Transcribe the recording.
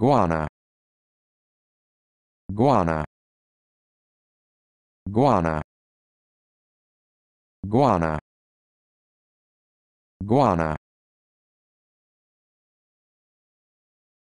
guana guana guana guana guana